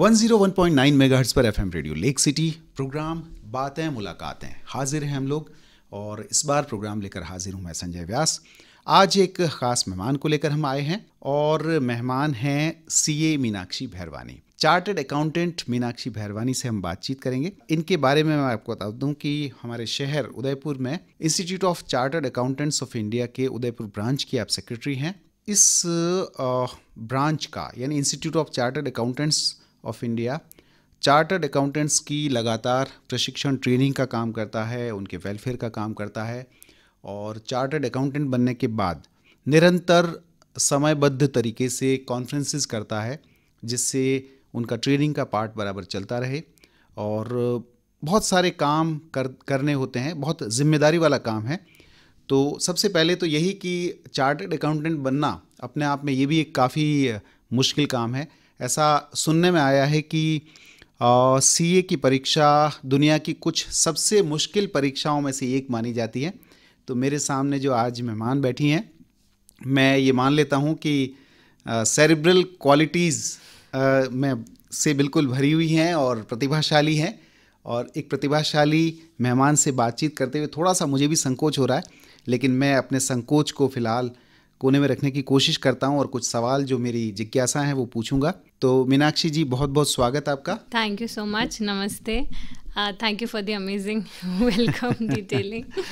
101.9 megahertz पर FM radio Lake City program बातें मुलाकातें हाजिर हैं हम लोग और इस बार प्रोग्राम लेकर हाजिर हूं मैं संजय व्यास आज एक ख़ास मेहमान को लेकर हम आए हैं और मेहमान हैं CA Meenakshi Bhairwani chartered accountant Meenakshi Bhairwani से हम बातचीत करेंगे इनके बारे में मैं आपको बता दूं कि हमारे शहर उदयपुर में institute of chartered accountants of India के उदयपुर ब्रांच की आप सेक्रेटरी हैं इस ब्रांच का यानी institute of chartered accountants of India chartered accountants की लगातार प्रशिक्षण ट्रेनिंग का काम करता है उनके वेलफेयर का काम करता है और चार्टर्ड अकाउंटेंट बनने के बाद निरंतर समयबद्ध तरीके से कॉन्फ्रेंसेस करता है जिससे उनका ट्रेनिंग का पार्ट बराबर चलता रहे और बहुत सारे काम कर करने होते हैं बहुत जिम्मेदारी वाला काम है तो सबसे पहले तो यही कि चार्टर्ड अकाउंटेंट बनना अपने आप में ये भी एक काफ़ी मुश्किल काम है ऐसा सुनने में आया है कि सी ए की परीक्षा दुनिया की कुछ सबसे मुश्किल परीक्षाओं में से एक मानी जाती है तो मेरे सामने जो आज मेहमान बैठी हैं मैं ये मान लेता हूँ कि सेरिब्रल क्वालिटीज़ में से बिल्कुल भरी हुई हैं और प्रतिभाशाली हैं और एक प्रतिभाशाली मेहमान से बातचीत करते हुए थोड़ा सा मुझे भी संकोच हो रहा है लेकिन मैं अपने संकोच को फ़िलहाल कोने में रखने की कोशिश करता हूँ और कुछ सवाल जो मेरी जिज्ञासा है वो पूछूंगा तो मीनाक्षी जी बहुत बहुत स्वागत आपका थैंक यू सो मच नमस्ते thank you for the amazing welcome detailing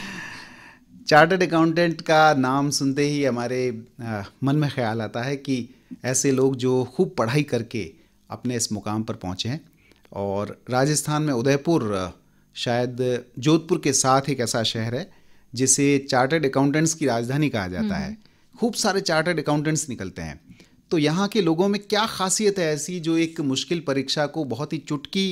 chartered accountant का नाम सुनते ही हमारे आ, uh, मन में ख्याल आता है कि ऐसे लोग जो खूब पढ़ाई करके अपने इस मुकाम पर पहुँचे हैं और राजस्थान में उदयपुर uh, शायद जोधपुर के साथ एक ऐसा शहर है जिसे चार्टर्ड अकाउंटेंट्स की राजधानी कहा जाता हम्म। है खूब सारे चार्टर्ड अकाउंटेंट्स निकलते हैं तो यहाँ के लोगों में क्या खासियत है ऐसी जो एक मुश्किल परीक्षा को बहुत ही चुटकी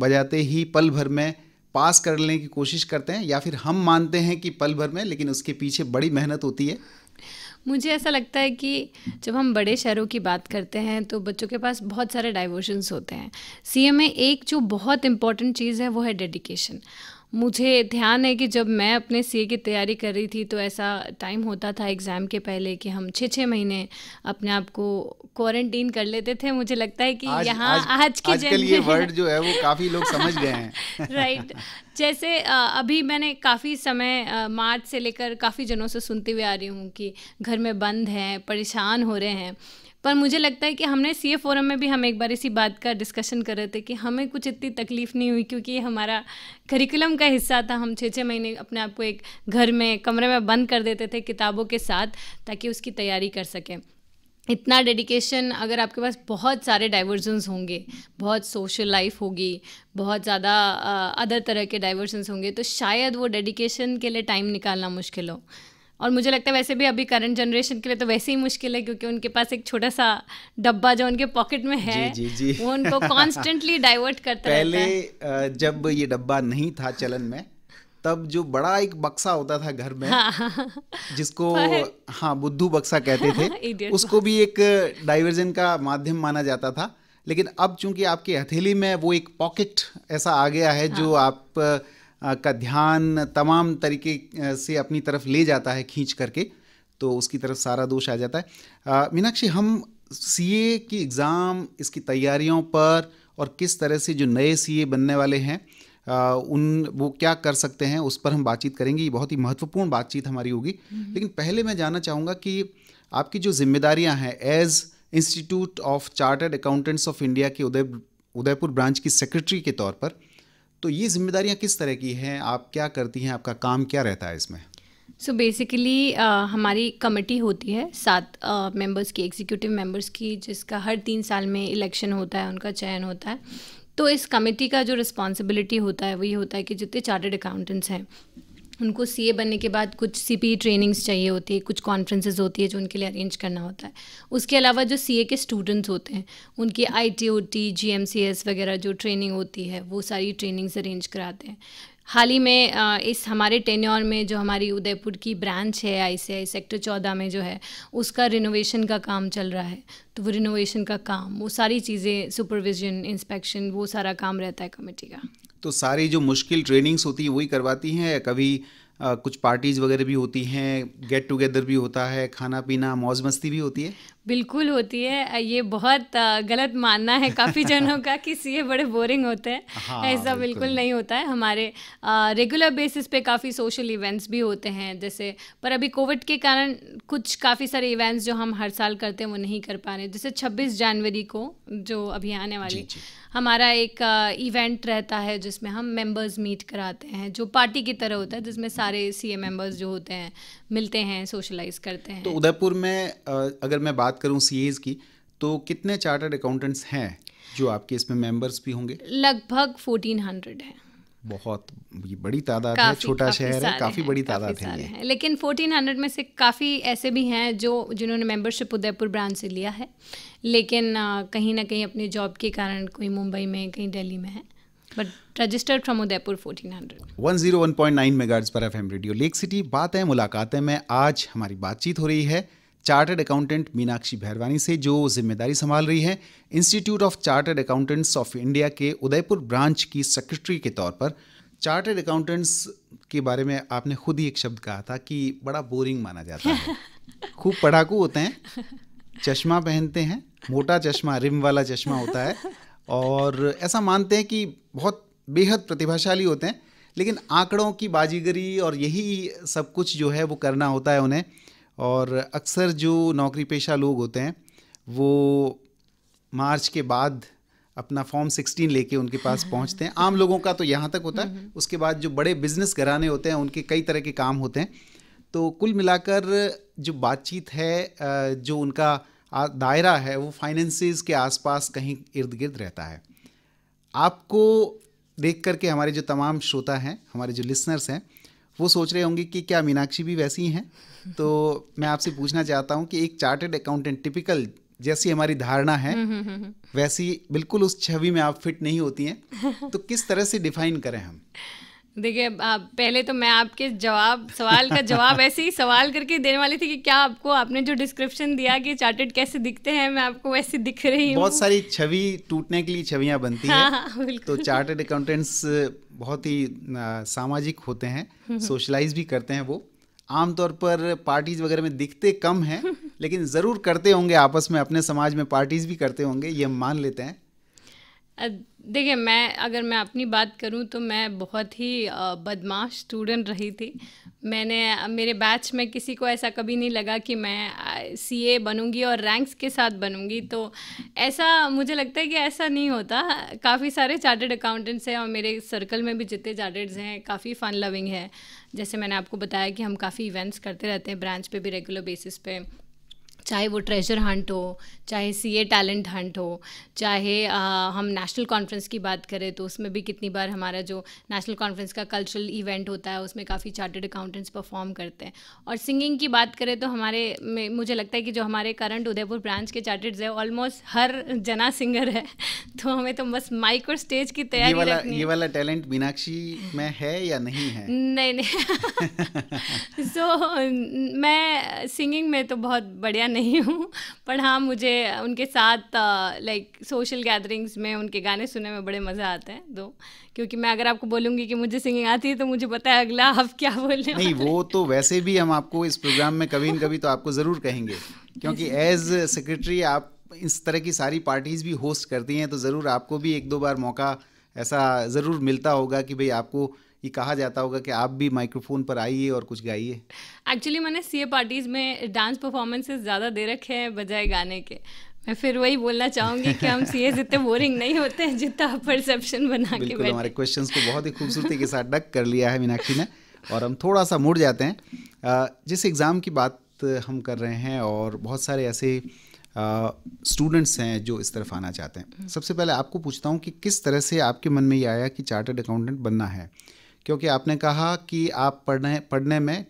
बजाते ही पल भर में पास कर लेने की कोशिश करते हैं या फिर हम मानते हैं कि पल भर में लेकिन उसके पीछे बड़ी मेहनत होती है मुझे ऐसा लगता है कि जब हम बड़े शहरों की बात करते हैं तो बच्चों के पास बहुत सारे डाइवर्शंस होते हैं सी एक जो बहुत इंपॉर्टेंट चीज़ है वो है डेडिकेशन मुझे ध्यान है कि जब मैं अपने सीए की तैयारी कर रही थी तो ऐसा टाइम होता था एग्ज़ाम के पहले कि हम छः छः महीने अपने आप को क्वारंटीन कर लेते थे मुझे लगता है कि आज, यहाँ आज, आज की आजकल ये वर्ड जो है वो काफ़ी लोग समझ गए हैं राइट जैसे अभी मैंने काफ़ी समय मार्च से लेकर काफ़ी जनों से सुनती हुए आ रही हूँ कि घर में बंद हैं परेशान हो रहे हैं पर मुझे लगता है कि हमने सी फोरम में भी हम एक बार इसी बात का डिस्कशन कर रहे थे कि हमें कुछ इतनी तकलीफ़ नहीं हुई क्योंकि हमारा करिकुलम का हिस्सा था हम छः छः महीने अपने आप को एक घर में कमरे में बंद कर देते थे किताबों के साथ ताकि उसकी तैयारी कर सकें इतना डेडिकेशन अगर आपके पास बहुत सारे डाइवर्जन्स होंगे बहुत सोशल लाइफ होगी बहुत ज़्यादा अदर तरह के डाइवर्जन्स होंगे तो शायद वो डेडिकेशन के लिए टाइम निकालना मुश्किल हो और मुझे लगता है वैसे भी अभी करंट जनरेशन के लिए तो वैसे ही मुश्किल है क्योंकि उनके पास एक छोटा सा डब्बा जो उनके पॉकेट में है जी, जी, जी. वो उनको कॉन्स्टेंटली डाइवर्ट करता पहले जब ये डब्बा नहीं था चलन में तब जो बड़ा एक बक्सा होता था घर में हाँ, जिसको हाँ बुद्धू बक्सा कहते थे उसको भी एक डाइवर्जन का माध्यम माना जाता था लेकिन अब चूंकि आपके हथेली में वो एक पॉकेट ऐसा आ गया है हाँ. जो आप का ध्यान तमाम तरीके से अपनी तरफ ले जाता है खींच करके तो उसकी तरफ सारा दोष आ जाता है मीनाक्षी हम सीए की एग्ज़ाम इसकी तैयारियों पर और किस तरह से जो नए सीए बनने वाले हैं आ, उन वो क्या कर सकते हैं उस पर हम बातचीत करेंगे ये बहुत ही महत्वपूर्ण बातचीत हमारी होगी हम्म। लेकिन पहले मैं जानना चाहूँगा कि आपकी जो जिम्मेदारियाँ हैं as institute of chartered accountants of India के उदय उदयपुर ब्रांच की सेक्रेटरी के तौर पर तो ये जिम्मेदारियाँ किस तरह की हैं आप क्या करती हैं आपका काम क्या रहता है इसमें सो so बेसिकली uh, हमारी कमेटी होती है सात मेंबर्स uh, की एग्जीक्यूटिव मेंबर्स की जिसका हर तीन साल में इलेक्शन होता है उनका चयन होता है तो इस कमेटी का जो रिस्पॉन्सिबिलिटी होता है वही होता है कि जितने चार्टर्ड अकाउंटेंट्स हैं उनको सी बनने के बाद कुछ पी ट्रेनिंग्स e चाहिए होती है कुछ कॉन्फ्रेंसेज होती है जो उनके लिए अरेंज करना होता है उसके अलावा जो सी के स्टूडेंट्स होते हैं उनकी सी एस वगैरह जो ट्रेनिंग होती है वो सारी ट्रेनिंग्स अरेंज कराते हैं हाल ही में इस हमारे टेन्योर में जो हमारी उदयपुर की ब्रांच है आई सी आई सेक्टर चौदह में जो है उसका रिनोवेशन का काम चल रहा है तो वो रिनोवेशन का काम वो सारी चीज़ें सुपरविजन इंस्पेक्शन वो सारा काम रहता है कमेटी का तो सारी जो मुश्किल ट्रेनिंग्स होती हैं वही करवाती हैं कभी आ, कुछ पार्टीज़ वगैरह भी होती हैं गेट टुगेदर भी होता है खाना पीना मौज मस्ती भी होती है बिल्कुल होती है ये बहुत गलत मानना है काफ़ी जनों का कि सीए बड़े बोरिंग होते हैं हाँ, ऐसा बिल्कुल, बिल्कुल नहीं होता है हमारे आ, रेगुलर बेसिस पे काफ़ी सोशल इवेंट्स भी होते हैं जैसे पर अभी कोविड के कारण कुछ काफ़ी सारे इवेंट्स जो हम हर साल करते हैं वो नहीं कर पा रहे जैसे 26 जनवरी को जो अभी आने वाली जी, जी. हमारा एक इवेंट रहता है जिसमें हम मेंबर्स मीट कराते हैं जो पार्टी की तरह होता है जिसमें सारे सी मेंबर्स जो होते हैं मिलते हैं सोशलाइज करते हैं तो उदयपुर में अगर मैं बात करूँ सी की तो कितने चार्टर्ड अकाउंटेंट्स हैं जो आपके इसमें मेंबर्स भी होंगे लगभग हंड्रेड हैं बहुत बड़ी तादाद है छोटा शहर है काफ़ी बड़ी तादाद है, लेकिन 1400 में से काफ़ी ऐसे भी हैं जो जिन्होंने मेंबरशिप उदयपुर ब्रांच से लिया है लेकिन कहीं ना कहीं अपने जॉब के कारण कोई मुंबई में कहीं दिल्ली में है but registered from Udaipur 1400 101.9 megahertz पर एफएम रेडियो लेक सिटी बात है मुलाकातें में आज हमारी बातचीत हो रही है चार्टर्ड अकाउंटेंट मीनाक्षी भैरवानी से जो जिम्मेदारी संभाल रही है institute of chartered accountants of India के उदयपुर ब्रांच की सेक्रेटरी के तौर पर चार्टर्ड अकाउंटेंट्स के बारे में आपने खुद ही एक शब्द कहा था कि बड़ा बोरिंग माना जाता है खूब पढ़ाकू होते हैं चश्मा पहनते हैं मोटा चश्मा रिम वाला चश्मा होता है और ऐसा मानते हैं कि बहुत बेहद प्रतिभाशाली होते हैं लेकिन आंकड़ों की बाजीगरी और यही सब कुछ जो है वो करना होता है उन्हें और अक्सर जो नौकरी पेशा लोग होते हैं वो मार्च के बाद अपना फॉर्म 16 लेके उनके पास पहुंचते हैं आम लोगों का तो यहाँ तक होता है हम्म, हम्म। उसके बाद जो बड़े बिजनेस घराने होते हैं उनके कई तरह के काम होते हैं तो कुल मिलाकर जो बातचीत है जो उनका दायरा है वो फाइनेंसेस के आसपास कहीं इर्द गिर्द रहता है आपको देख करके हमारे जो तमाम श्रोता हैं हमारे जो लिसनर्स हैं वो सोच रहे होंगे कि क्या मीनाक्षी भी वैसी हैं तो मैं आपसे पूछना चाहता हूँ कि एक चार्टेड अकाउंटेंट टिपिकल जैसी हमारी धारणा है हम्म, हम्म, हम्म, वैसी बिल्कुल उस छवि में आप फिट नहीं होती हैं तो किस तरह से डिफाइन करें हम देखिए पहले तो मैं आपके जवाब सवाल का जवाब ऐसे ही सवाल करके देने वाली थी कि क्या आपको आपने जो डिस्क्रिप्शन दिया कि चार्टेड कैसे दिखते हैं मैं आपको वैसे दिख रही हूँ बहुत सारी छवि टूटने के लिए छवियाँ बनती हैं हाँ, हाँ, तो चार्टेड अकाउंटेंट्स बहुत ही सामाजिक होते हैं सोशलाइज हम्म, हम्म। भी करते हैं वो आमतौर पर पार्टीज वगैरह में दिखते कम हैं लेकिन ज़रूर करते होंगे आपस में अपने समाज में पार्टीज भी करते होंगे ये हम मान लेते हैं देखिए मैं अगर मैं अपनी बात करूं तो मैं बहुत ही बदमाश स्टूडेंट रही थी मैंने मेरे बैच में किसी को ऐसा कभी नहीं लगा कि मैं सीए बनूंगी और रैंक्स के साथ बनूंगी तो ऐसा मुझे लगता है कि ऐसा नहीं होता काफ़ी सारे चार्टर्ड अकाउंटेंट्स हैं और मेरे सर्कल में भी जितने चार्टर्ड्स हैं काफ़ी फ़न लविंग है जैसे मैंने आपको बताया कि हम काफ़ी इवेंट्स करते रहते हैं ब्रांच पे भी रेगुलर बेसिस पे चाहे वो ट्रेजर हंट हो चाहे सीए टैलेंट हंट हो चाहे आ, हम नेशनल कॉन्फ्रेंस की बात करें तो उसमें भी कितनी बार हमारा जो नेशनल कॉन्फ्रेंस का कल्चरल इवेंट होता है उसमें काफ़ी चार्टर्ड अकाउंटेंट्स परफॉर्म करते हैं और सिंगिंग की बात करें तो हमारे मुझे लगता है कि जो हमारे करंट उदयपुर ब्रांच के चार्टेड है ऑलमोस्ट हर जना सिंगर है तो हमें तो बस माइक और स्टेज की तैयारी ये वाला ये वाला टैलेंट मीनाक्षी में है या नहीं है नहीं नहीं सो so, मैं सिंगिंग में तो बहुत बढ़िया नहीं हूँ पर हाँ मुझे उनके साथ लाइक सोशल गैदरिंग्स में उनके गाने सुनने में बड़े मज़ा आते हैं दो क्योंकि मैं अगर आपको बोलूँगी कि मुझे सिंगिंग आती है तो मुझे पता है अगला आप क्या बोलने नहीं वो तो वैसे भी हम आपको इस प्रोग्राम में कभी न कभी तो आपको ज़रूर कहेंगे क्योंकि एज सेक्रेटरी आप इस तरह की सारी पार्टीज़ भी होस्ट करती हैं तो ज़रूर आपको भी एक दो बार मौका ऐसा ज़रूर मिलता होगा कि भाई आपको ये कहा जाता होगा कि आप भी माइक्रोफोन पर आइए और कुछ गाइए एक्चुअली मैंने सी पार्टीज़ में डांस परफॉर्मेंसेस ज़्यादा दे रखे हैं बजाय गाने के मैं फिर वही बोलना चाहूंगी कि हम सीएस इतने बोरिंग नहीं होते हैं जितना आप परसेप्शन बना के बैठे हमारे क्वेश्चंस को बहुत ही खूबसूरती के साथ डक कर लिया है मीनाक्षी ने और हम थोड़ा सा मुड़ जाते हैं जिस एग्ज़ाम की बात हम कर रहे हैं और बहुत सारे ऐसे स्टूडेंट्स हैं जो इस तरफ आना चाहते हैं हम्म। सबसे पहले आपको पूछता हूँ कि किस तरह से आपके मन में ये आया कि चार्टर्ड अकाउंटेंट बनना है क्योंकि आपने कहा कि आप पढ़ने पढ़ने में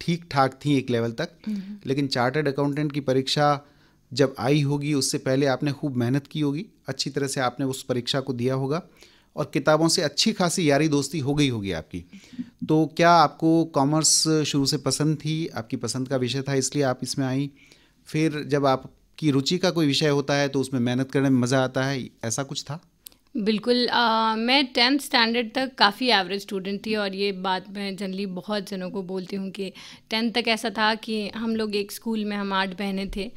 ठीक ठाक थी एक लेवल तक हम्म। लेकिन चार्टर्ड अकाउंटेंट की परीक्षा जब आई होगी उससे पहले आपने खूब मेहनत की होगी अच्छी तरह से आपने उस परीक्षा को दिया होगा और किताबों से अच्छी खासी यारी दोस्ती हो गई होगी आपकी तो क्या आपको कॉमर्स शुरू से पसंद थी आपकी पसंद का विषय था इसलिए आप इसमें आई फिर जब आपकी रुचि का कोई विषय होता है तो उसमें मेहनत करने में मज़ा आता है ऐसा कुछ था बिल्कुल आ, मैं टेंथ स्टैंडर्ड तक काफ़ी एवरेज स्टूडेंट थी और ये बात मैं जनरली बहुत जनों को बोलती हूँ कि टेंथ तक ऐसा था कि हम लोग एक स्कूल में हम आठ बहनें थे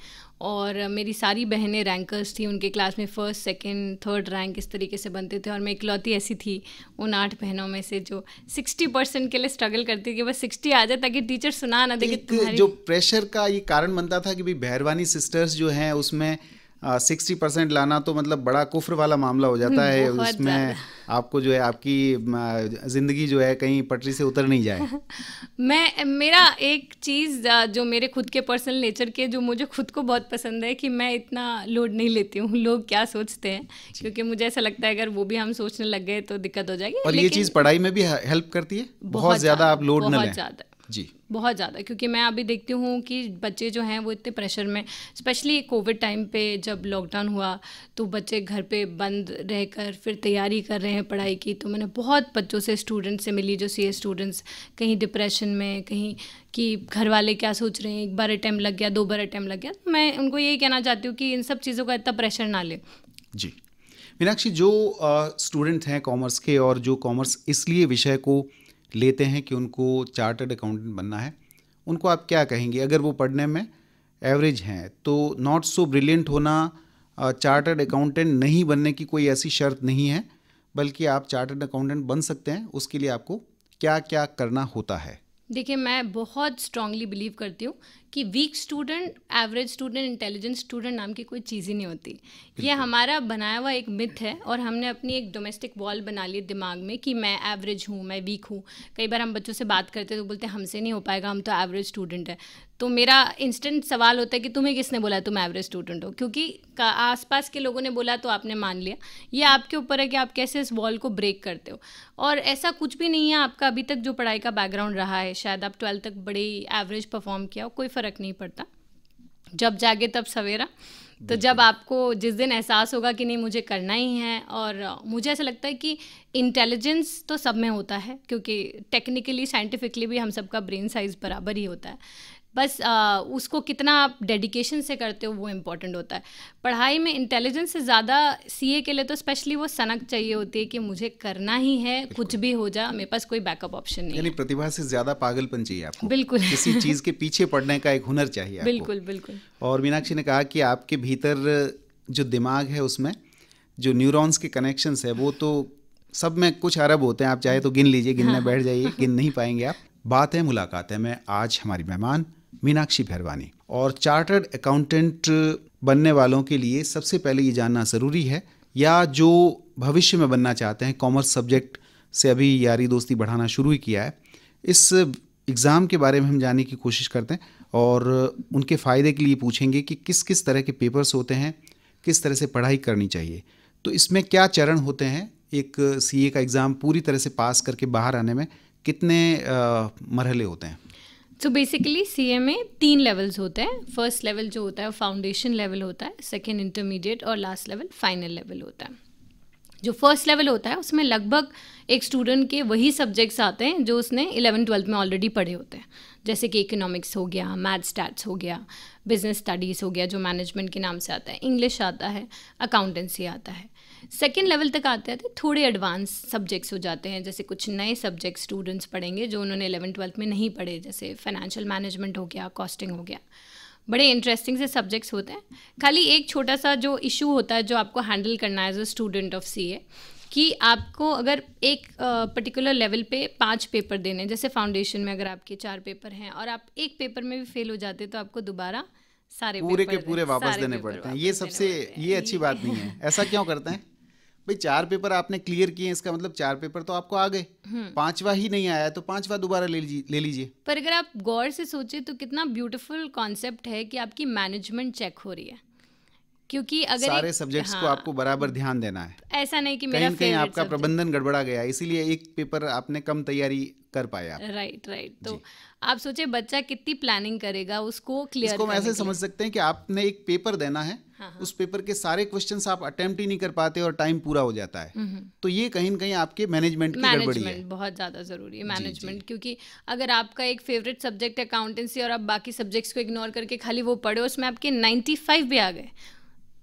और मेरी सारी बहनें रैंकर्स थी उनके क्लास में फ़र्स्ट सेकंड थर्ड रैंक इस तरीके से बनते थे और मैं इकलौती ऐसी थी उन आठ बहनों में से जो सिक्सटी परसेंट के लिए स्ट्रगल करती थी कि बस सिक्सटी आ जाए ताकि टीचर सुना ना देखिए जो प्रेशर का ये कारण बनता था कि भाई भैरवानी सिस्टर्स जो हैं उसमें सिक्सटी परसेंट लाना तो मतलब बड़ा कुफ्र वाला मामला हो जाता है उसमें आपको जो है आपकी ज़िंदगी जो है कहीं पटरी से उतर नहीं जाए मैं मेरा एक चीज़ जो मेरे खुद के पर्सनल नेचर के जो मुझे खुद को बहुत पसंद है कि मैं इतना लोड नहीं लेती हूँ लोग क्या सोचते हैं क्योंकि मुझे ऐसा लगता है अगर वो भी हम सोचने लग गए तो दिक्कत हो जाएगी और ये चीज़ पढ़ाई में भी हेल्प करती है बहुत ज़्यादा आप लोड ना लें जी बहुत ज़्यादा क्योंकि मैं अभी देखती हूँ कि बच्चे जो हैं वो इतने प्रेशर में स्पेशली कोविड टाइम पे जब लॉकडाउन हुआ तो बच्चे घर पे बंद रहकर फिर तैयारी कर रहे हैं पढ़ाई की तो मैंने बहुत बच्चों से स्टूडेंट्स से मिली जो सी स्टूडेंट्स कहीं डिप्रेशन में कहीं कि घर वाले क्या सोच रहे हैं एक बार अटैम्प्ट लग गया दो बार अटैम्प्ट लग गया तो मैं उनको यही कहना चाहती हूँ कि इन सब चीज़ों का इतना प्रेशर ना लें जी मीनाक्षी जो स्टूडेंट हैं कॉमर्स के और जो कॉमर्स इसलिए विषय को लेते हैं कि उनको चार्टर्ड अकाउंटेंट बनना है उनको आप क्या कहेंगे अगर वो पढ़ने में एवरेज हैं तो नॉट सो ब्रिलियंट होना चार्टर्ड अकाउंटेंट नहीं बनने की कोई ऐसी शर्त नहीं है बल्कि आप चार्टर्ड अकाउंटेंट बन सकते हैं उसके लिए आपको क्या क्या करना होता है देखिए मैं बहुत स्ट्रांगली बिलीव करती हूँ कि weak student average student intelligent student नाम की कोई चीज़ ही नहीं होती ये हमारा बनाया हुआ एक मिथ है और हमने अपनी एक डोमेस्टिक वॉल बना ली दिमाग में कि मैं एवरेज हूँ मैं वीक हूँ कई बार हम बच्चों से बात करते तो बोलते हमसे नहीं हो पाएगा हम तो एवरेज स्टूडेंट है तो मेरा इंस्टेंट सवाल होता है कि तुम्हें किसने बोला तुम एवरेज स्टूडेंट हो क्योंकि आसपास के लोगों ने बोला तो आपने मान लिया ये आपके ऊपर है कि आप कैसे इस वॉल को ब्रेक करते हो और ऐसा कुछ भी नहीं है आपका अभी तक जो पढ़ाई का बैकग्राउंड रहा है शायद आप ट्वेल्थ तक बड़े एवरेज परफॉर्म किया हो कोई फ़र्क नहीं पड़ता जब जागे तब सवेरा तो जब आपको जिस दिन एहसास होगा कि नहीं मुझे करना ही है और मुझे ऐसा लगता है कि इंटेलिजेंस तो सब में होता है क्योंकि टेक्निकली साइंटिफिकली भी हम सबका ब्रेन साइज़ बराबर ही होता है बस आ, उसको कितना आप डेडिकेशन से करते हो वो इम्पोर्टेंट होता है पढ़ाई में इंटेलिजेंस से ज़्यादा सीए के लिए तो स्पेशली वो सनक चाहिए होती है कि मुझे करना ही है कुछ भी हो जा मेरे पास कोई बैकअप ऑप्शन नहीं यानी प्रतिभा से ज़्यादा पागलपन चाहिए आपको बिल्कुल किसी चीज़ के पीछे पढ़ने का एक हुनर चाहिए बिल्कुल बिल्कुल और मीनाक्षी ने कहा कि आपके भीतर जो दिमाग है उसमें जो न्यूरॉन्स के कनेक्शंस है वो तो सब में कुछ अरब होते हैं आप चाहे तो गिन लीजिए गिनने हाँ। बैठ जाइए गिन नहीं पाएंगे आप बात है मुलाकात है मैं आज हमारी मेहमान मीनाक्षी भैरवानी और चार्टर्ड अकाउंटेंट बनने वालों के लिए सबसे पहले ये जानना ज़रूरी है या जो भविष्य में बनना चाहते हैं कॉमर्स सब्जेक्ट से अभी यारी दोस्ती बढ़ाना शुरू ही किया है इस एग्ज़ाम के बारे में हम जानने की कोशिश करते हैं और उनके फ़ायदे के लिए पूछेंगे कि किस किस तरह के पेपर्स होते हैं किस तरह से पढ़ाई करनी चाहिए तो इसमें क्या चरण होते हैं एक सीए का एग्ज़ाम पूरी तरह से पास करके बाहर आने में कितने मरहले होते हैं सो बेसिकली सी ए में तीन लेवल्स होते हैं फर्स्ट लेवल जो होता है वो फाउंडेशन लेवल होता है सेकेंड इंटरमीडिएट और लास्ट लेवल फाइनल लेवल होता है जो फर्स्ट लेवल होता है उसमें लगभग एक स्टूडेंट के वही सब्जेक्ट्स आते हैं जो उसने इलेवन ट्वेल्थ में ऑलरेडी पढ़े होते हैं जैसे कि इकोनॉमिक्स हो गया मैथ स्टैट्स हो गया बिजनेस स्टडीज़ हो गया जो मैनेजमेंट के नाम से आता है इंग्लिश आता है अकाउंटेंसी आता है सेकेंड लेवल तक आते आते थोड़े एडवांस सब्जेक्ट्स हो जाते हैं जैसे कुछ नए सब्जेक्ट स्टूडेंट्स पढ़ेंगे जो उन्होंने इलेवन ट्वेल्थ में नहीं पढ़े जैसे फाइनेंशियल मैनेजमेंट हो गया कॉस्टिंग हो गया बड़े इंटरेस्टिंग से सब्जेक्ट्स होते हैं खाली एक छोटा सा जो इशू होता है जो आपको हैंडल करना है as a student of C A कि आपको अगर एक पर्टिकुलर लेवल पे पांच पेपर देने जैसे फाउंडेशन में अगर आपके चार पेपर हैं और आप एक पेपर में भी फेल हो जाते तो आपको दोबारा सारे पूरे के पूरे वापस देने पड़ते हैं ये सबसे ये अच्छी बात नहीं है ऐसा क्यों करते हैं भाई चार पेपर आपने क्लियर किए इसका मतलब चार पेपर तो आपको आ गए हम्म। पांचवा ही नहीं आया तो पांचवा दोबारा ले लीजिए पर अगर आप गौर से सोचे तो कितना ब्यूटीफुल कॉन्सेप्ट है कि आपकी मैनेजमेंट चेक हो रही है क्योंकि अगर सारे सब्जेक्ट्स हाँ, को आपको बराबर ध्यान देना है ऐसा नहीं कि मेरा कहीं कहीं आपका प्रबंधन गड़बड़ा गया इसीलिए एक पेपर आपने कम तैयारी कर पाया राइट राइट तो आप सोचे बच्चा कितनी प्लानिंग करेगा उसको क्लियर इसको हम ऐसे समझ सकते हैं कि आपने एक पेपर देना है हाँ, हाँ, उस पेपर के सारे क्वेश्चंस आप अटेम्प्ट ही नहीं कर पाते और टाइम पूरा हो जाता है हम्म, हम्म। तो ये कहीं ना कहीं आपके मैनेजमेंट की गड़बड़ी है बहुत ज़्यादा ज़रूरी है मैनेजमेंट क्योंकि अगर आपका एक फेवरेट सब्जेक्ट अकाउंटेंसी और आप बाकी सब्जेक्ट्स को इग्नोर करके खाली वो पढ़े उसमें आपके नाइन्टी भी आ गए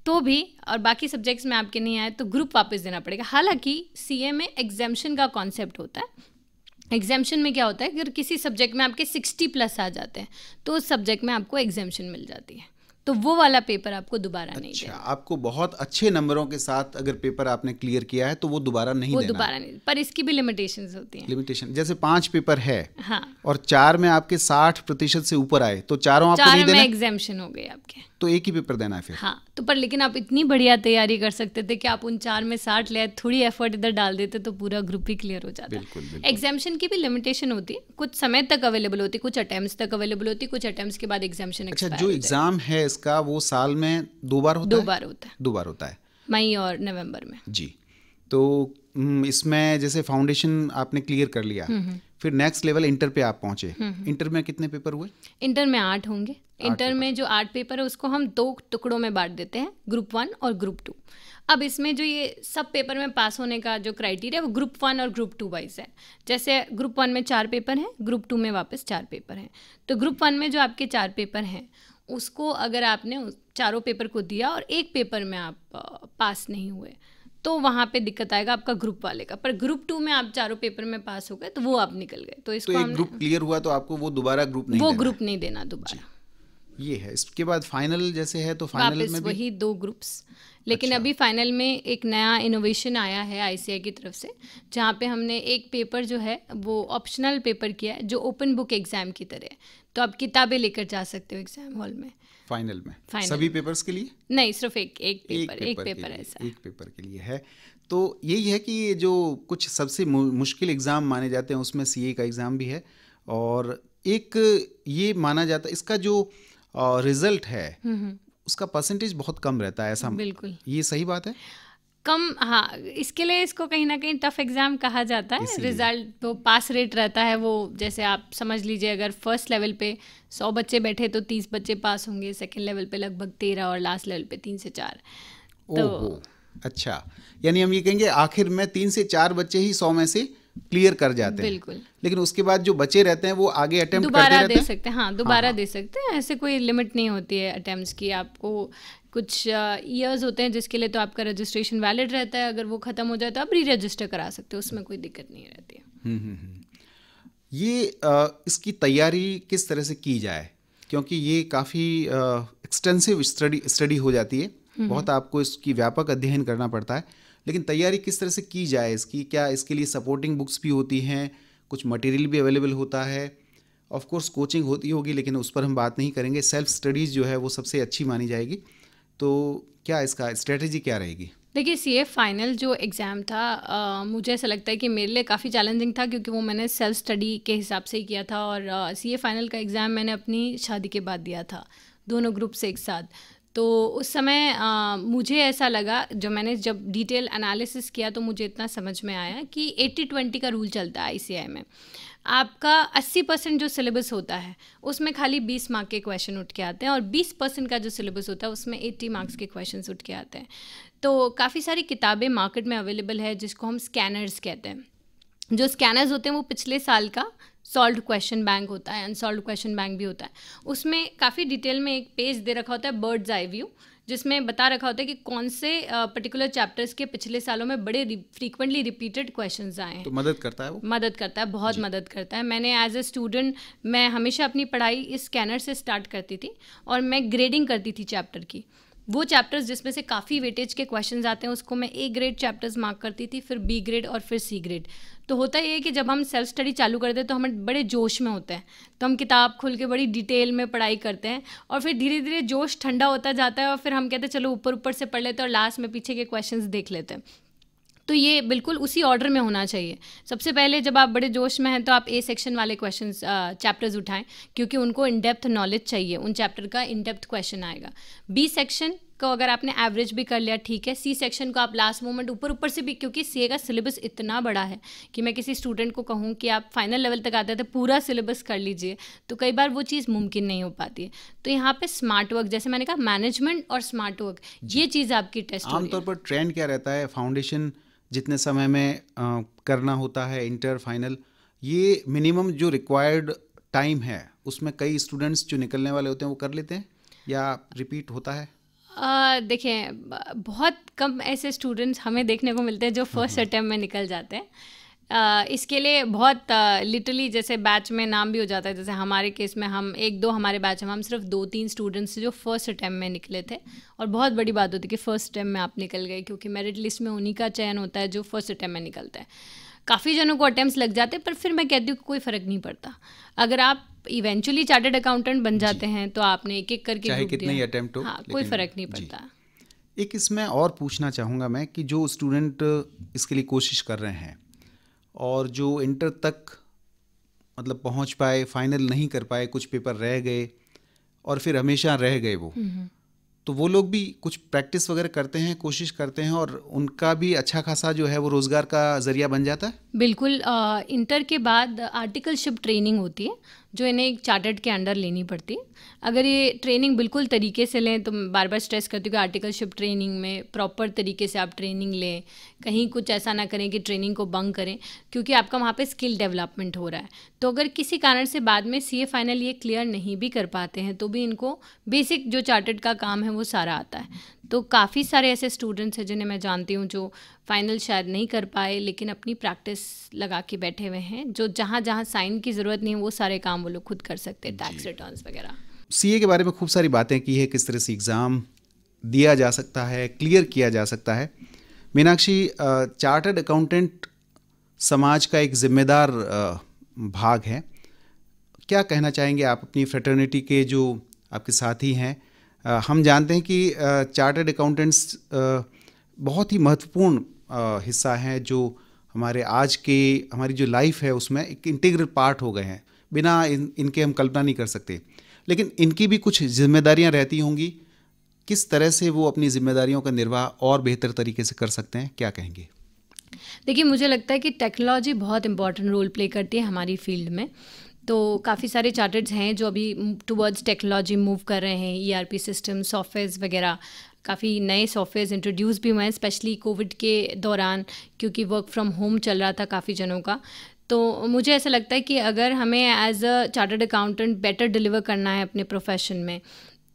तो भी और बाकी सब्जेक्ट्स में आपके नहीं आए तो ग्रुप वापस देना पड़ेगा हालांकि सी ए में एग्जामेशन का कॉन्सेप्ट होता है एग्जामेशन में क्या होता है अगर किसी सब्जेक्ट में आपके सिक्सटी प्लस आ जाते हैं तो उस सब्जेक्ट में आपको एग्जामेशन मिल जाती है तो वो वाला पेपर आपको दोबारा अच्छा, नहीं देना आपको बहुत अच्छे नंबरों के साथ अगर पेपर आपने क्लियर किया है तो वो दोबारा नहीं वो दोबारा नहीं पर इसकी भी लिमिटेशन होती है लिमिटेशन जैसे पांच पेपर है हाँ। और चार में आपके साठ प्रतिशत से ऊपर आए तो चारों आपको चार नहीं देना एग्जामेशन हो गए आपके तो एक ही पेपर देना है फिर हाँ तो पर लेकिन आप इतनी बढ़िया तैयारी कर सकते थे कि आप उन चार में साठ ले थोड़ी एफर्ट इधर डाल देते तो पूरा ग्रुप ही क्लियर हो जाता बिल्कुल एग्जामेशन की भी लिमिटेशन होती है कुछ समय तक अवेलेबल होती कुछ अटेम्प्ट तक अवेलेबल होती कुछ अटेम्प्ट के बाद एग्जामेशन अच्छा जो एग्जाम है का वो साल में दो बार होता दो है? बार होता है दो बार होता है मई और नवंबर में जी तो हम्म, इसमें जैसे फाउंडेशन आपने क्लियर कर लिया हम्म, हम्म। फिर नेक्स्ट लेवल इंटर पे आप पहुंचे इंटर में कितने पेपर हुए इंटर में आठ होंगे इंटर में जो आठ पेपर है उसको हम दो टुकड़ों में बांट देते हैं ग्रुप वन और ग्रुप टू अब इसमें जो ये सब पेपर में पास होने का जो क्राइटेरिया वो ग्रुप वन और ग्रुप टू वाइज है जैसे ग्रुप वन में चार पेपर हैं ग्रुप टू में वापस चार पेपर हैं तो ग्रुप वन में जो आपके चार पेपर हैं उसको अगर आपने चारों पेपर को दिया और एक पेपर में आप पास नहीं हुए तो वहाँ पे दिक्कत आएगा आपका ग्रुप वाले का पर ग्रुप टू में आप चारों पेपर में पास हो गए तो वो आप निकल गए तो इसको तो ग्रुप क्लियर हुआ तो आपको वो दोबारा ग्रुप नहीं वो ग्रुप नहीं देना दोबारा ये है इसके बाद फाइनल जैसे है तो फाइनल में वही दो ग्रुप्स लेकिन अच्छा। अभी फाइनल में एक नया इनोवेशन आया है आई की तरफ से जहाँ पे हमने एक पेपर जो है वो ऑप्शनल पेपर किया है जो ओपन बुक एग्ज़ाम की तरह तो आप किताबें लेकर जा सकते हो एग्ज़ाम हॉल में फाइनल में फाइनल सभी पेपर्स के लिए नहीं सिर्फ एक एक पेपर एक पेपर, ऐसा एक पेपर के लिए है तो यही है कि जो कुछ सबसे मुश्किल एग्ज़ाम माने जाते हैं उसमें सीए का एग्ज़ाम भी है और एक ये माना जाता है इसका जो रिज़ल्ट है हम्म, हम्म। उसका परसेंटेज बहुत कम रहता है ऐसा बिल्कुल ये सही बात है कम हाँ इसके लिए इसको कहीं ना कहीं टफ एग्ज़ाम कहा जाता है रिजल्ट वो पास रेट रहता है वो जैसे आप समझ लीजिए अगर फर्स्ट लेवल पे सौ बच्चे बैठे तो तीस बच्चे पास होंगे सेकेंड लेवल पे लगभग तेरह और लास्ट लेवल पे तीन से चार तो अच्छा यानी हम ये कहेंगे आखिर में तीन से चार बच्चे ही सौ में से क्लियर कर जाते हैं लेकिन उसके बाद जो बचे रहते हैं वो आगे अटेम्प्ट दोबारा दे सकते हैं हाँ, हाँ दोबारा हाँ। दे सकते हैं ऐसे कोई लिमिट नहीं होती है अटेम्प्ट्स की आपको कुछ ईयर्स होते हैं जिसके लिए तो आपका रजिस्ट्रेशन वैलिड रहता है अगर वो ख़त्म हो जाए तो आप री रजिस्टर करा सकते हो उसमें कोई दिक्कत नहीं रहती है हम्म, हम्म, हम्म। ये इसकी तैयारी किस तरह से की जाए क्योंकि ये काफ़ी एक्सटेंसिव स्टडी स्टडी हो जाती है बहुत आपको इसकी व्यापक अध्ययन करना पड़ता है लेकिन तैयारी किस तरह से की जाए इसकी क्या इसके लिए सपोर्टिंग बुक्स भी होती हैं कुछ मटेरियल भी अवेलेबल होता है ऑफ कोर्स कोचिंग होती होगी लेकिन उस पर हम बात नहीं करेंगे सेल्फ स्टडीज़ जो है वो सबसे अच्छी मानी जाएगी तो क्या इसका स्ट्रेटजी क्या रहेगी देखिए सी फाइनल जो एग्ज़ाम था आ, मुझे ऐसा लगता है कि मेरे लिए काफ़ी चैलेंजिंग था क्योंकि वो मैंने सेल्फ स्टडी के हिसाब से ही किया था और सी फाइनल का एग्ज़ाम मैंने अपनी शादी के बाद दिया था दोनों ग्रुप से एक साथ तो उस समय आ, मुझे ऐसा लगा जो मैंने जब डिटेल एनालिसिस किया तो मुझे इतना समझ में आया कि एट्टी ट्वेंटी का रूल चलता है आई में आपका 80 परसेंट जो सिलेबस होता है उसमें खाली 20 मार्क के क्वेश्चन उठ के आते हैं और 20 परसेंट का जो सिलेबस होता है उसमें 80 मार्क्स के क्वेश्चन उठ के आते हैं तो काफ़ी सारी किताबें मार्केट में अवेलेबल है जिसको हम स्कैनर्स कहते हैं जो स्कैनर्स होते हैं वो पिछले साल का सॉल्व क्वेश्चन बैंक होता है अनसॉल्व क्वेश्चन बैंक भी होता है उसमें काफ़ी डिटेल में एक पेज दे रखा होता है बर्ड्स आई व्यू जिसमें बता रखा होता है कि कौन से पर्टिकुलर चैप्टर्स के पिछले सालों में बड़े फ्रीक्वेंटली रिपीटेड क्वेश्चन आए हैं तो मदद करता है वो मदद करता है बहुत मदद करता है मैंने एज ए स्टूडेंट मैं हमेशा अपनी पढ़ाई इस स्कैनर से स्टार्ट करती थी और मैं ग्रेडिंग करती थी चैप्टर की वो चैप्टर्स जिसमें से काफ़ी वेटेज के क्वेश्चंस आते हैं उसको मैं ए ग्रेड चैप्टर्स मार्क करती थी फिर बी ग्रेड और फिर सी ग्रेड तो होता ये है कि जब हम सेल्फ स्टडी चालू करते हैं तो हम बड़े जोश में होते हैं तो हम किताब खोल के बड़ी डिटेल में पढ़ाई करते हैं और फिर धीरे धीरे जोश ठंडा होता जाता है और फिर हम कहते हैं चलो ऊपर ऊपर से पढ़ लेते हैं और लास्ट में पीछे के क्वेश्चन देख लेते हैं तो ये बिल्कुल उसी ऑर्डर में होना चाहिए सबसे पहले जब आप बड़े जोश में हैं तो आप ए सेक्शन वाले क्वेश्चन चैप्टर्स उठाएं क्योंकि उनको इन डेप्थ नॉलेज चाहिए उन चैप्टर का इन डेप्थ क्वेश्चन आएगा बी सेक्शन को अगर आपने एवरेज भी कर लिया ठीक है सी सेक्शन को आप लास्ट मोमेंट ऊपर ऊपर से भी क्योंकि सी का सिलेबस इतना बड़ा है कि मैं किसी स्टूडेंट को कहूँ कि आप फाइनल लेवल तक आते थे पूरा सिलेबस कर लीजिए तो कई बार वो चीज़ मुमकिन नहीं हो पाती है तो यहाँ पे स्मार्ट वर्क जैसे मैंने कहा मैनेजमेंट और स्मार्ट वर्क ये चीज़ आपकी टेस्ट आमतौर पर ट्रेंड क्या रहता है फाउंडेशन जितने समय में आ, करना होता है इंटर फाइनल ये मिनिमम जो रिक्वायर्ड टाइम है उसमें कई स्टूडेंट्स जो निकलने वाले होते हैं वो कर लेते हैं या रिपीट होता है देखें बहुत कम ऐसे स्टूडेंट्स हमें देखने को मिलते हैं जो फर्स्ट अटैम्प में निकल जाते हैं इसके लिए बहुत लिटरली जैसे बैच में नाम भी हो जाता है जैसे हमारे केस में हम एक दो हमारे बैच में हम सिर्फ दो तीन स्टूडेंट्स जो फर्स्ट अटैम्प में निकले थे और बहुत बड़ी बात होती है कि फ़र्स्ट अटैम्प में आप निकल गए क्योंकि मेरिट लिस्ट में उन्हीं का चयन होता है जो फर्स्ट अटैम्प में निकलता है काफ़ी जनों को अटैम्प्ट लग जाते पर फिर मैं कहती हूँ कोई फ़र्क नहीं पड़ता अगर आप इवेंचुअली चार्टेड अकाउंटेंट बन जाते हैं तो आपने एक एक करके चाहे कितने ही हो हाँ कोई फ़र्क नहीं पड़ता एक इसमें और पूछना चाहूँगा मैं कि जो स्टूडेंट इसके लिए कोशिश कर रहे हैं और जो इंटर तक मतलब पहुँच पाए फाइनल नहीं कर पाए कुछ पेपर रह गए और फिर हमेशा रह गए वो हम्म, हम्म। तो वो लोग भी कुछ प्रैक्टिस वगैरह करते हैं कोशिश करते हैं और उनका भी अच्छा खासा जो है वो रोज़गार का ज़रिया बन जाता है बिल्कुल आ, इंटर के बाद आर्टिकलशिप ट्रेनिंग होती है जो इन्हें एक चार्टर्ड के अंडर लेनी पड़ती अगर ये ट्रेनिंग बिल्कुल तरीके से लें तो बार बार स्ट्रेस करती हूँ कि आर्टिकलशिप ट्रेनिंग में प्रॉपर तरीके से आप ट्रेनिंग लें कहीं कुछ ऐसा ना करें कि ट्रेनिंग को बंग करें क्योंकि आपका वहाँ पर स्किल डेवलपमेंट हो रहा है तो अगर किसी कारण से बाद में सी फाइनल ये क्लियर नहीं भी कर पाते हैं तो भी इनको बेसिक जो चार्टर्ड का काम है वो सारा आता है तो काफ़ी सारे ऐसे स्टूडेंट्स हैं जिन्हें मैं जानती हूँ जो फाइनल शायद नहीं कर पाए लेकिन अपनी प्रैक्टिस लगा के बैठे हुए हैं जो जहाँ जहाँ साइन की ज़रूरत नहीं है वो सारे काम वो लोग खुद कर सकते हैं टैक्स रिटर्न वगैरह सी के बारे में खूब सारी बातें की है किस तरह से एग्ज़ाम दिया जा सकता है क्लियर किया जा सकता है मीनाक्षी चार्टर्ड अकाउंटेंट समाज का एक जिम्मेदार भाग है क्या कहना चाहेंगे आप अपनी फ्रेटर्निटी के जो आपके साथी हैं हम जानते हैं कि चार्टर्ड अकाउंटेंट्स बहुत ही महत्वपूर्ण हिस्सा हैं जो हमारे आज के हमारी जो लाइफ है उसमें एक इंटीग्रल पार्ट हो गए हैं बिना इन इनके हम कल्पना नहीं कर सकते लेकिन इनकी भी कुछ जिम्मेदारियां रहती होंगी किस तरह से वो अपनी जिम्मेदारियों का निर्वाह और बेहतर तरीके से कर सकते हैं क्या कहेंगे देखिए मुझे लगता है कि टेक्नोलॉजी बहुत इंपॉर्टेंट रोल प्ले करती है हमारी फील्ड में तो काफ़ी सारे चार्टर्ड्स हैं जो अभी टुवर्ड्स टेक्नोलॉजी मूव कर रहे हैं E R P system software वगैरह काफ़ी नए सॉफ्टवेयर इंट्रोड्यूस भी हुए हैं स्पेशली कोविड के दौरान क्योंकि वर्क फ्रॉम होम चल रहा था काफ़ी जनों का तो मुझे ऐसा लगता है कि अगर हमें as a chartered accountant better deliver करना है अपने प्रोफेशन में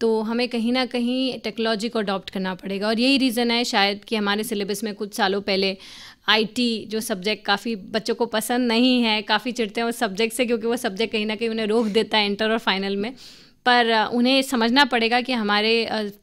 तो हमें कहीं ना कहीं टेक्नोलॉजी को अडॉप्ट करना पड़ेगा और यही रीज़न है शायद कि हमारे सिलेबस में कुछ सालों पहले आईटी जो सब्जेक्ट काफ़ी बच्चों को पसंद नहीं है काफ़ी चिड़ते हैं उस सब्जेक्ट से क्योंकि वो सब्जेक्ट कहीं ना कहीं उन्हें रोक देता है इंटर और फाइनल में पर उन्हें समझना पड़ेगा कि हमारे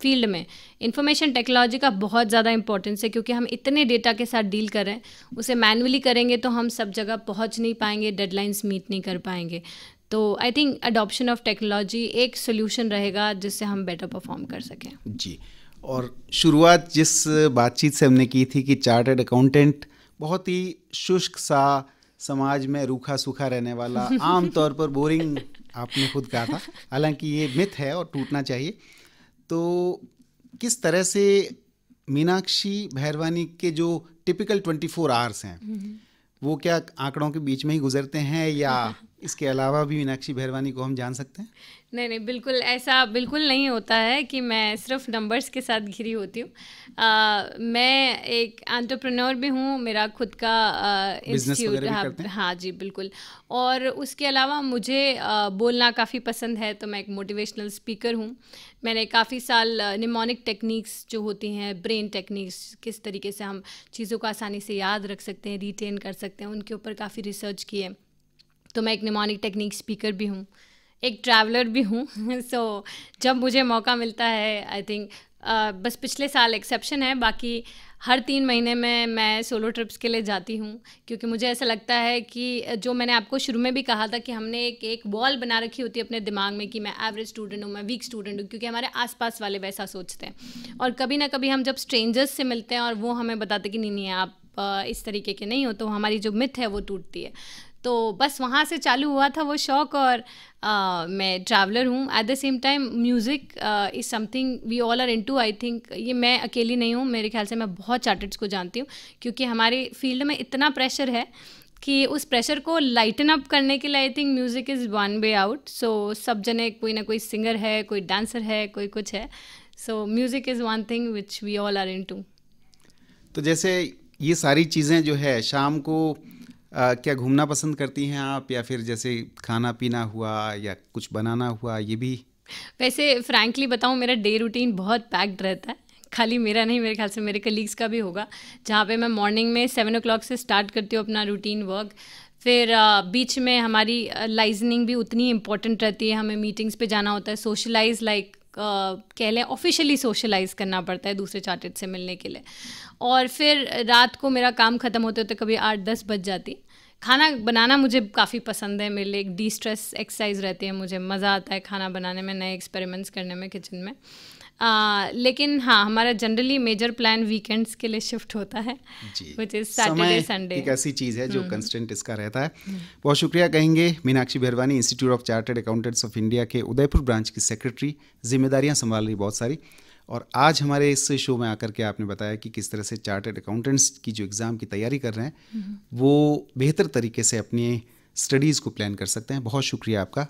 फील्ड में इंफॉर्मेशन टेक्नोलॉजी का बहुत ज़्यादा इंपॉर्टेंस है क्योंकि हम इतने डेटा के साथ डील कर रहे हैं उसे मैनुअली करेंगे तो हम सब जगह पहुंच नहीं पाएंगे डेडलाइंस मीट नहीं कर पाएंगे तो I think adoption of technology एक सोल्यूशन रहेगा जिससे हम बेटर परफॉर्म कर सकें जी और शुरुआत जिस बातचीत से हमने की थी कि चार्टेड अकाउंटेंट बहुत ही शुष्क सा समाज में रूखा सूखा रहने वाला आम तौर पर बोरिंग आपने खुद कहा था हालांकि ये मिथ है और टूटना चाहिए तो किस तरह से मीनाक्षी भैरवानी के जो टिपिकल ट्वेंटी फोर आवर्स हैं हम्म। वो क्या आंकड़ों के बीच में ही गुजरते हैं या इसके अलावा भी मीनाक्षी भैरवानी को हम जान सकते हैं नहीं नहीं बिल्कुल ऐसा बिल्कुल नहीं होता है कि मैं सिर्फ नंबर्स के साथ घिरी होती हूँ मैं एक एंटरप्रेन्योर भी हूँ मेरा खुद का इंस्टीट्यूट हाँ, हाँ जी बिल्कुल और उसके अलावा मुझे आ, बोलना काफ़ी पसंद है तो मैं एक मोटिवेशनल स्पीकर हूँ मैंने काफ़ी साल निमोनिक टेक्निक्स जो होती हैं ब्रेन टेक्निक्स किस तरीके से हम चीज़ों को आसानी से याद रख सकते हैं रिटेन कर सकते हैं उनके ऊपर काफ़ी रिसर्च की है तो मैं एक निमानिक टेक्निक स्पीकर भी हूँ एक ट्रैवलर भी हूँ सो so, जब मुझे मौका मिलता है आई थिंक uh, बस पिछले साल एक्सेप्शन है बाकी हर तीन महीने में मैं सोलो ट्रिप्स के लिए जाती हूँ क्योंकि मुझे ऐसा लगता है कि जो मैंने आपको शुरू में भी कहा था कि हमने एक एक वॉल बना रखी होती है अपने दिमाग में कि मैं एवरेज स्टूडेंट हूँ मैं वीक स्टूडेंट हूँ क्योंकि हमारे आसपास वाले वैसा सोचते हैं और कभी ना कभी हम जब स्ट्रेंजर्स से मिलते हैं और वो हमें बताते कि नहीं नहीं आप इस तरीके के नहीं हो तो हमारी जो मिथ है वो टूटती है तो बस वहाँ से चालू हुआ था वो शौक़ और आ, मैं ट्रैवलर हूँ at the same time music is something we all are into I think ये मैं अकेली नहीं हूँ मेरे ख्याल से मैं बहुत चार्टर्ड्स को जानती हूँ क्योंकि हमारे फील्ड में इतना प्रेशर है कि उस प्रेशर को लाइटन अप करने के लिए I think music is one way out so सब जने कोई ना कोई सिंगर है कोई डांसर है कोई कुछ है so music is one thing which we all are into तो जैसे ये सारी चीज़ें जो है शाम को आ, क्या घूमना पसंद करती हैं आप या फिर जैसे खाना पीना हुआ या कुछ बनाना हुआ ये भी वैसे फ्रैंकली बताऊँ मेरा डे रूटीन बहुत पैक्ड रहता है खाली मेरा नहीं मेरे ख्याल से मेरे कलीग्स का भी होगा जहाँ पे मैं मॉर्निंग में सेवन ओ से स्टार्ट करती हूँ अपना रूटीन वर्क फिर बीच में हमारी लाइजनिंग भी उतनी इम्पॉर्टेंट रहती है हमें मीटिंग्स पे जाना होता है सोशलाइज लाइक कह लें ऑफिशियली सोशलाइज करना पड़ता है दूसरे चार्टेड से मिलने के लिए और फिर रात को मेरा काम ख़त्म होते होते कभी आठ दस बज जाती खाना बनाना मुझे काफ़ी पसंद है मेरे लिए एक डी स्ट्रेस एक्सरसाइज रहती है मुझे मज़ा आता है खाना बनाने में नए एक्सपेरिमेंट्स करने में किचन में आ, लेकिन हाँ हमारा जनरली मेजर प्लान वीकेंड्स के लिए शिफ्ट होता है संडे एक ऐसी चीज़ है जो कंस्टेंट हम्म। इसका रहता है हम्म। बहुत शुक्रिया कहेंगे Meenakshi Bhairwani institute of chartered accountants of India के उदयपुर ब्रांच की सेक्रेटरी जिम्मेदारियाँ संभाल रही बहुत सारी और आज हमारे इस शो में आकर के आपने बताया कि किस तरह से चार्टर्ड अकाउंटेंट्स की जो एग्ज़ाम की तैयारी कर रहे हैं हम्म। वो बेहतर तरीके से अपनी स्टडीज़ को प्लान कर सकते हैं बहुत शुक्रिया आपका